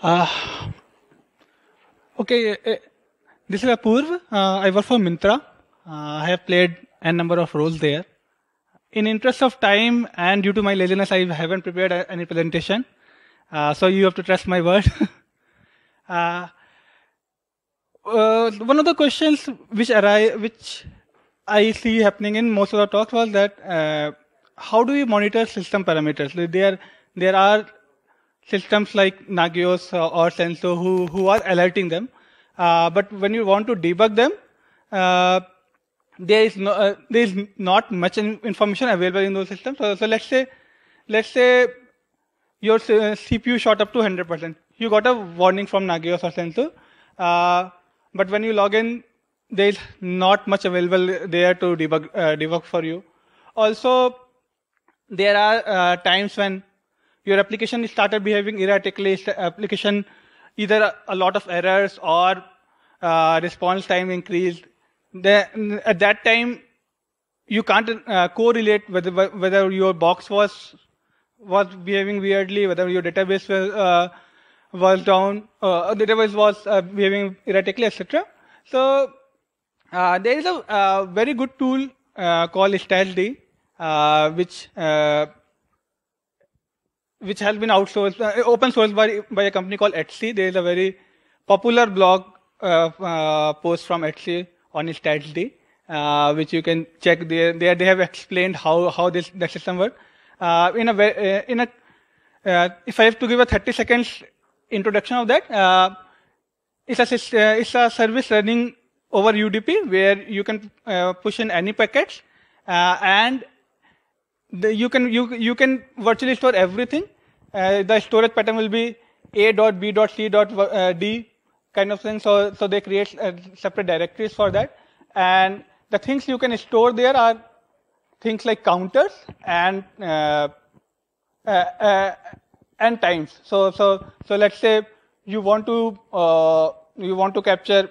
Uh, okay, uh, this is Apurv. Uh, I work for Mintra. Uh, I have played a number of roles there. In interest of time and due to my laziness, I haven't prepared uh, any presentation. Uh, so you have to trust my word. one of the questions which, arise, which I see happening in most of the talks was that how do we monitor system parameters? There, there are systems like Nagios uh, or Senso who, who are alerting them. Uh, but when you want to debug them, uh, there is no, there is not much information available in those systems. So, so let's say let's say your CPU shot up to 100%. You got a warning from Nagios or Sensu, uh, but when you log in, there is not much available there to debug, uh, debug for you. Also, there are uh, times when your application started behaving erratically, application either a lot of errors or uh, response time increased. Then at that time, you can't uh, correlate whether whether your box was was behaving weirdly, whether your database was uh, was down, uh, database was uh, behaving erratically, etc. So uh, there is a uh, very good tool called StatD, which which has been outsourced, uh, open sourced by, by a company called Etsy. There is a very popular blog uh, uh post from Etsy on StatsD, uh, which you can check there. There they have explained how, how this, the system works. Uh, in a, uh, in a, if I have to give a 30 seconds introduction of that, it's a, it's a service running over UDP where you can push in any packets, and the, you can you you can virtually store everything. Uh, the storage pattern will be a dot b dot c dot uh, d kind of thing. So so they create uh, separate directories for that. And the things you can store there are things like counters and uh, uh, and times. So so so let's say you want to you want to capture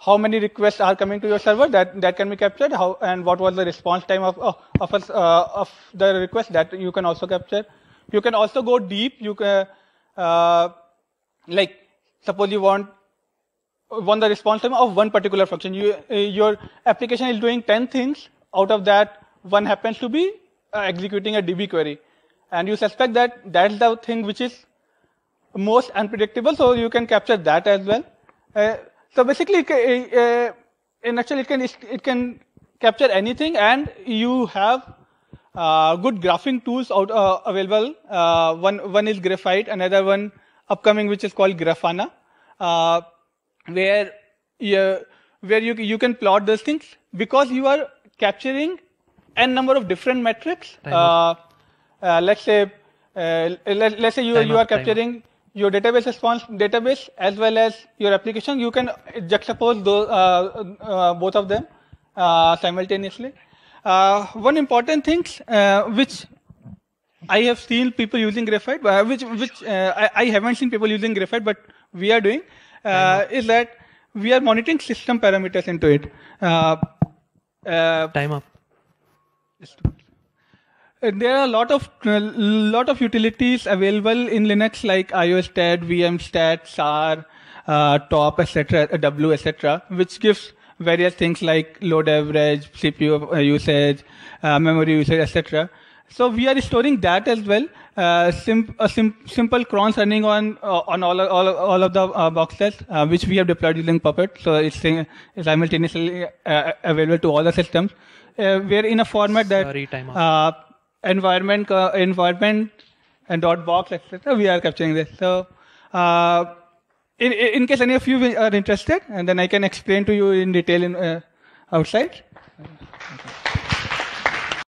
how many requests are coming to your server that that can be captured how and what was the response time of of, uh, of the request that you can also capture you can also go deep you can uh, like suppose you want want the response time of one particular function you uh, your application is doing 10 things out of that one happens to be uh, executing a db query and you suspect that that's the thing which is most unpredictable so you can capture that as well uh, so basically, uh, in actual, it can uh, it can capture anything, and you have uh, good graphing tools out uh, available. Uh, one one is Graphite, another one upcoming which is called Grafana, uh, where you, where you you can plot those things because you are capturing n number of different metrics. let's say let, us say you you are capturing your database response database as well as your application, you can juxtapose those, uh, uh, both of them uh, simultaneously. Uh, one important thing which I have seen people using graphite, which which I, I, haven't seen people using graphite, but we are doing is that we are monitoring system parameters into it. Time up. Uh, there are a lot of uh, lot of utilities available in Linux like IOStat, VMstat, SAR, uh, TOP, etc., uh, W, etc., which gives various things like load average, CPU usage, uh, memory usage, etc. So we are storing that as well. Uh, sim- sim- simple cron running on on all all, all of the boxes which we have deployed using Puppet. So it's simultaneously available to all the systems. we're in a format that. Sorry, time environment uh, environment and dot box etc. We are capturing this. So uh, in, in case any of you are interested, and then I can explain to you in detail in, uh, outside. Okay.